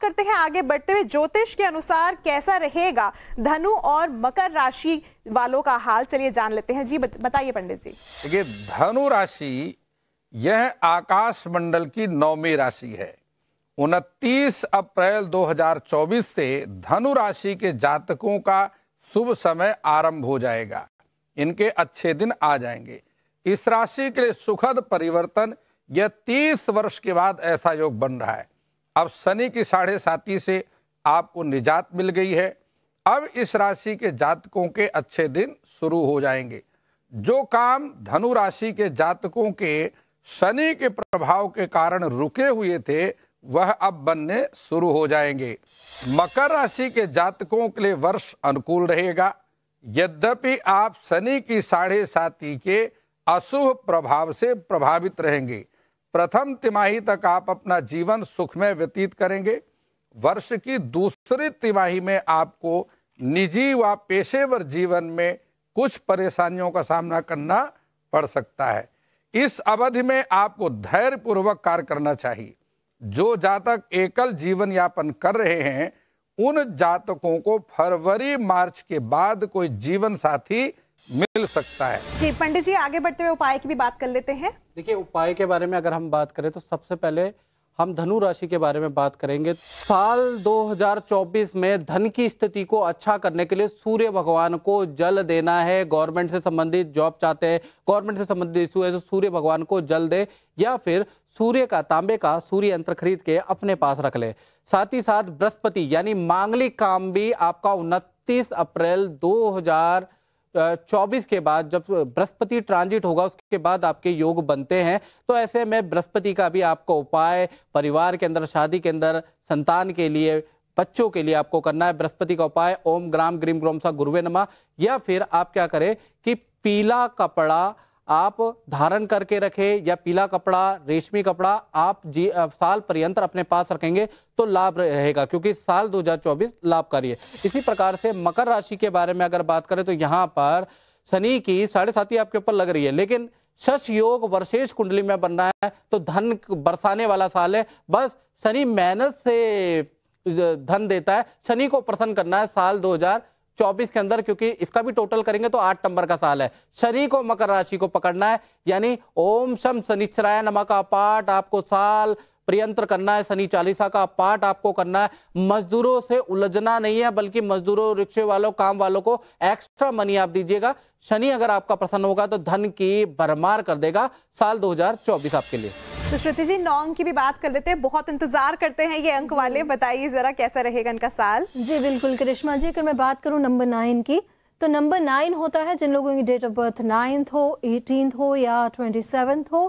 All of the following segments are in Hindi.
करते हैं आगे बढ़ते हुए ज्योतिष के अनुसार कैसा रहेगा धनु और मकर राशि वालों का हाल चलिए जान लेते हैं जी बताइए पंडित जी देखिए धनु राशि यह आकाश मंडल की नौमी राशि है उनतीस अप्रैल 2024 से धनु राशि के जातकों का शुभ समय आरंभ हो जाएगा इनके अच्छे दिन आ जाएंगे इस राशि के लिए सुखद परिवर्तन यह 30 वर्ष के बाद ऐसा योग बन रहा है अब शनि की साढ़े साथी से आपको निजात मिल गई है अब इस राशि के जातकों के अच्छे दिन शुरू हो जाएंगे जो काम धनु राशि के जातकों के शनि के प्रभाव के कारण रुके हुए थे वह अब बनने शुरू हो जाएंगे मकर राशि के जातकों के लिए वर्ष अनुकूल रहेगा यद्यपि आप शनि की साढ़े साथी के अशुभ प्रभाव से प्रभावित रहेंगे प्रथम तिमाही तक आप अपना जीवन सुख में व्यतीत करेंगे वर्ष की दूसरी तिमाही में आपको निजी व पेशेवर जीवन में कुछ परेशानियों का सामना करना पड़ सकता है इस अवधि में आपको धैर्य पूर्वक कार्य करना चाहिए जो जातक एकल जीवन यापन कर रहे हैं उन जातकों को फरवरी मार्च के बाद कोई जीवन साथी मिल सकता है जी पंडित जी आगे बढ़ते हुए उपाय की भी बात कर लेते हैं देखिए उपाय के बारे में अगर हम बात करें तो सबसे पहले हम धनु राशि के बारे में बात करेंगे साल 2024 में धन की स्थिति को अच्छा करने के लिए सूर्य भगवान को जल देना है गवर्नमेंट से संबंधित जॉब चाहते हैं गवर्नमेंट से संबंधित इशू है तो सूर्य भगवान को जल दे या फिर सूर्य का तांबे का सूर्य यंत्र खरीद के अपने पास रख ले साथ ही साथ बृहस्पति यानी मांगलिक काम भी आपका उनतीस अप्रैल दो चौबीस के बाद जब बृहस्पति ट्रांजिट होगा उसके बाद आपके योग बनते हैं तो ऐसे में बृहस्पति का भी आपको उपाय परिवार के अंदर शादी के अंदर संतान के लिए बच्चों के लिए आपको करना है बृहस्पति का उपाय ओम ग्राम ग्रीम ग्रोम सा गुरुवे नमा या फिर आप क्या करें कि पीला कपड़ा आप धारण करके रखें या पीला कपड़ा रेशमी कपड़ा आप जी साल पर्यंत अपने पास रखेंगे तो लाभ रहेगा क्योंकि साल 2024 लाभकारी है इसी प्रकार से मकर राशि के बारे में अगर बात करें तो यहाँ पर शनि की साढ़े साथी आपके ऊपर लग रही है लेकिन शश योग वर्षेश कुंडली में बन रहा है तो धन बरसाने वाला साल है बस शनि मेहनत से धन देता है शनि को प्रसन्न करना है साल दो चौबीस के अंदर क्योंकि इसका भी टोटल करेंगे तो आठ नंबर का साल है शनि को मकर राशि को पकड़ना है यानी ओम शम शनिश्चराय नमा का पाठ आपको साल प्रियंत्र करना है शनि चालीसा का पाठ आपको करना है मजदूरों से उलझना नहीं है बल्कि मजदूरों रिक्शे वालों काम वालों को एक्स्ट्रा मनी आप दीजिएगा शनि अगर आपका प्रसन्न होगा तो धन की भरमार कर देगा साल दो आपके लिए तो श्रुति जी नौ अंक की भी बात कर लेते हैं बहुत इंतजार करते हैं ये अंक वाले बताइए जरा कैसा रहेगा इनका साल जी बिल्कुल करिश्मा जी अगर मैं बात करूँ नंबर नाइन की तो नंबर नाइन होता है जिन लोगों की डेट ऑफ बर्थ नाइन्थ हो एटीनथ हो या ट्वेंटी सेवन्थ हो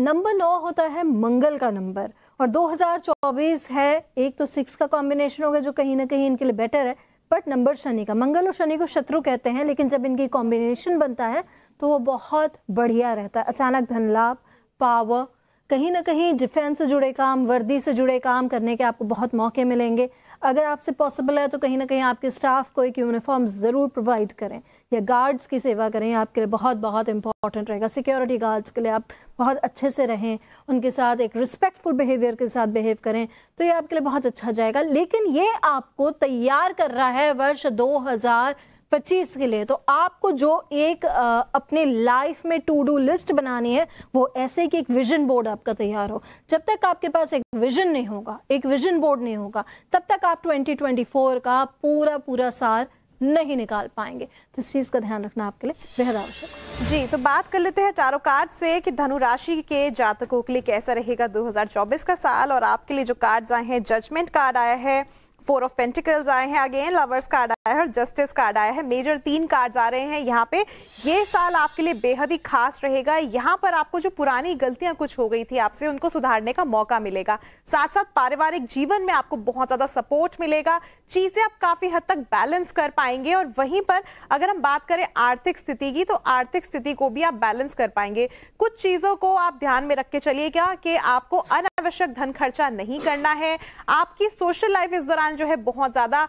नंबर नौ होता है मंगल का नंबर और 2024 है एक तो सिक्स का कॉम्बिनेशन होगा जो कहीं ना कहीं इनके लिए बेटर है बट नंबर शनि का मंगल और शनि को शत्रु कहते हैं लेकिन जब इनकी कॉम्बिनेशन बनता है तो वो बहुत बढ़िया रहता है अचानक धन लाभ पावर कहीं ना कहीं डिफेंस से जुड़े काम वर्दी से जुड़े काम करने के आपको बहुत मौके मिलेंगे अगर आपसे पॉसिबल है तो कहीं ना कहीं आपके स्टाफ को एक यूनिफॉर्म ज़रूर प्रोवाइड करें या गार्ड्स की सेवा करें आपके लिए बहुत बहुत इंपॉर्टेंट रहेगा सिक्योरिटी गार्ड्स के लिए आप बहुत अच्छे से रहें उनके साथ एक रिस्पेक्टफुल बिहेवियर के साथ बिहेव करें तो ये आपके लिए बहुत अच्छा जाएगा लेकिन ये आपको तैयार कर रहा है वर्ष दो हज़ार पच्चीस के लिए तो आपको जो एक आ, अपने लाइफ में टू डू लिस्ट बनानी है वो ऐसे कि एक विजन बोर्ड आपका तैयार हो जब तक आपके पास एक विजन नहीं होगा एक विजन बोर्ड नहीं होगा तब तक आप 2024 का पूरा पूरा सार नहीं निकाल पाएंगे तो इस चीज का ध्यान रखना आपके लिए बेहद आवश्यक जी तो बात कर लेते हैं चारों कार्ड से कि धनु राशि के जातकों के लिए कैसा रहेगा 2024 का साल और आपके लिए जो कार्ड आए हैं जजमेंट कार्ड आया है फोर ऑफ पेंटिकल्स आए हैं अगेन लवर्स कार्ड आया है और जस्टिस कार्ड आया है मेजर तीन कार्ड आ रहे हैं यहाँ पे ये साल आपके लिए बेहद ही खास रहेगा यहाँ पर आपको जो पुरानी गलतियां कुछ हो गई थी आपसे उनको सुधारने का मौका मिलेगा साथ साथ पारिवारिक जीवन में आपको बहुत ज्यादा सपोर्ट मिलेगा चीजें आप काफी हद तक बैलेंस कर पाएंगे और वहीं पर अगर हम बात करें आर्थिक स्थिति की तो आर्थिक स्थिति को भी आप बैलेंस कर पाएंगे कुछ चीजों को आप ध्यान में रख के चलिएगा कि आपको अन अनावश्यक धन खर्चा नहीं करना है आपकी सोशल लाइफ इस दौरान जो है बहुत ज़्यादा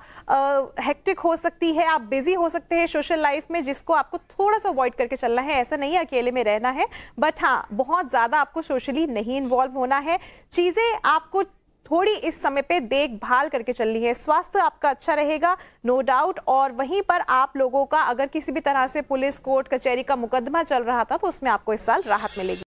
हेक्टिक हो सकती है आप बिजी हो सकते हैं सोशल लाइफ में जिसको आपको थोड़ा सा अवॉइड करके चलना है ऐसा नहीं अकेले में रहना है बट हाँ बहुत ज़्यादा आपको सोशली नहीं इन्वॉल्व होना है चीज़ें आपको थोड़ी इस समय पे देखभाल करके चलनी है स्वास्थ्य आपका अच्छा रहेगा नो डाउट और वहीं पर आप लोगों का अगर किसी भी तरह से पुलिस कोर्ट कचहरी का मुकदमा चल रहा था तो उसमें आपको इस साल राहत मिलेगी